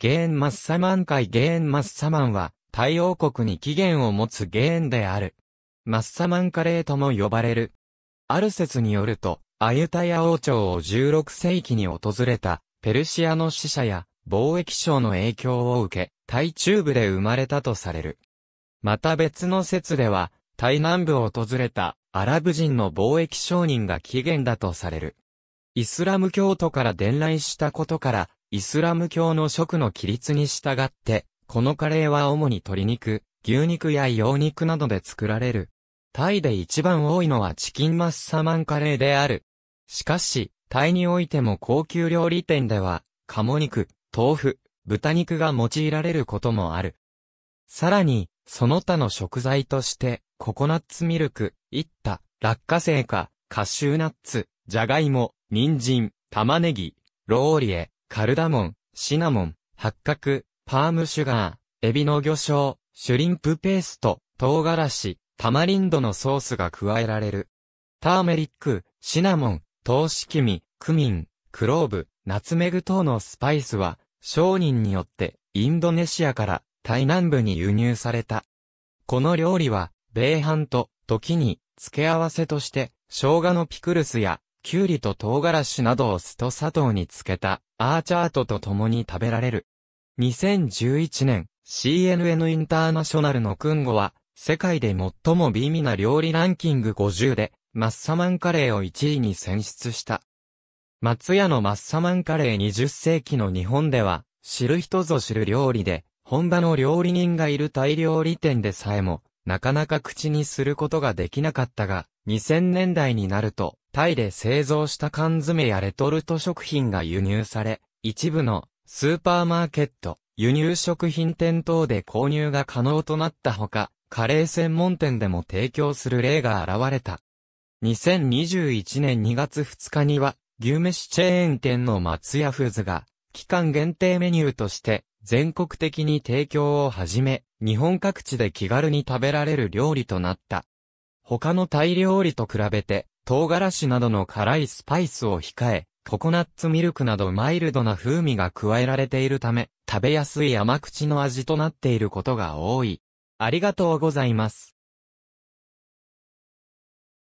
ゲーンマッサマン会ゲーンマッサマンは、太陽国に起源を持つゲーンである。マッサマンカレーとも呼ばれる。ある説によると、アユタヤ王朝を16世紀に訪れた、ペルシアの死者や貿易商の影響を受け、タイ中部で生まれたとされる。また別の説では、タイ南部を訪れたアラブ人の貿易商人が起源だとされる。イスラム教徒から伝来したことから、イスラム教の食の規律に従って、このカレーは主に鶏肉、牛肉や羊肉などで作られる。タイで一番多いのはチキンマッサマンカレーである。しかし、タイにおいても高級料理店では、鴨肉、豆腐、豚肉が用いられることもある。さらに、その他の食材として、ココナッツミルク、いった、落花生か、カシューナッツ、じゃがいも、人参、玉ねぎ、ローリエ、カルダモン、シナモン、八角、パームシュガー、エビの魚醤、シュリンプペースト、唐辛子、タマリンドのソースが加えられる。ターメリック、シナモン、糖色味、クミン、クローブ、ナツメグ等のスパイスは、商人によってインドネシアから台南部に輸入された。この料理は、米飯と時に付け合わせとして、生姜のピクルスやキュウリと唐辛子などを酢と砂糖に漬けた、アーチャートと共に食べられる。2011年、CNN インターナショナルの訓ゴは、世界で最も美味な料理ランキング50で、マッサマンカレーを1位に選出した。松屋のマッサマンカレー20世紀の日本では、知る人ぞ知る料理で、本場の料理人がいるタイ料理店でさえも、なかなか口にすることができなかったが、2000年代になると、タイで製造した缶詰やレトルト食品が輸入され、一部のスーパーマーケット、輸入食品店等で購入が可能となったほか、カレー専門店でも提供する例が現れた。2021年2月2日には、牛飯チェーン店の松屋フーズが、期間限定メニューとして、全国的に提供を始め、日本各地で気軽に食べられる料理となった。他のタイ料理と比べて、唐辛子などの辛いスパイスを控え、ココナッツミルクなどマイルドな風味が加えられているため、食べやすい甘口の味となっていることが多い。ありがとうございます。